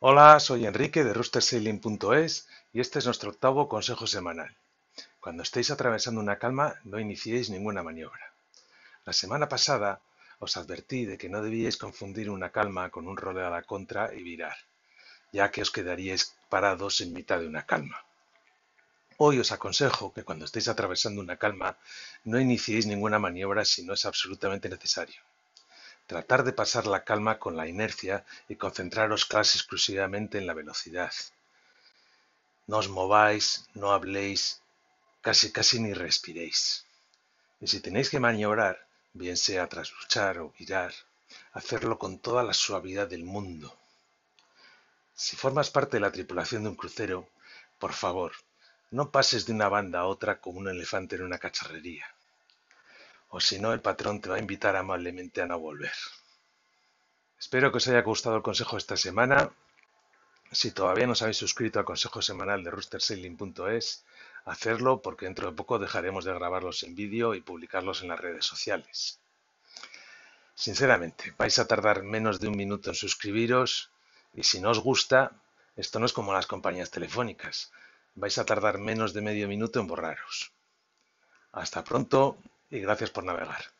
Hola, soy Enrique de roostersailing.es y este es nuestro octavo consejo semanal. Cuando estéis atravesando una calma, no iniciéis ninguna maniobra. La semana pasada os advertí de que no debíais confundir una calma con un rol a la contra y virar, ya que os quedaríais parados en mitad de una calma. Hoy os aconsejo que cuando estéis atravesando una calma, no iniciéis ninguna maniobra si no es absolutamente necesario. Tratar de pasar la calma con la inercia y concentraros casi exclusivamente en la velocidad. No os mováis, no habléis, casi casi ni respiréis. Y si tenéis que maniobrar, bien sea tras luchar o girar, hacerlo con toda la suavidad del mundo. Si formas parte de la tripulación de un crucero, por favor, no pases de una banda a otra como un elefante en una cacharrería o si no, el patrón te va a invitar amablemente a no volver. Espero que os haya gustado el consejo esta semana. Si todavía no os habéis suscrito al consejo semanal de roostersailing.es, hacerlo porque dentro de poco dejaremos de grabarlos en vídeo y publicarlos en las redes sociales. Sinceramente, vais a tardar menos de un minuto en suscribiros y si no os gusta, esto no es como las compañías telefónicas, vais a tardar menos de medio minuto en borraros. Hasta pronto y gracias por navegar.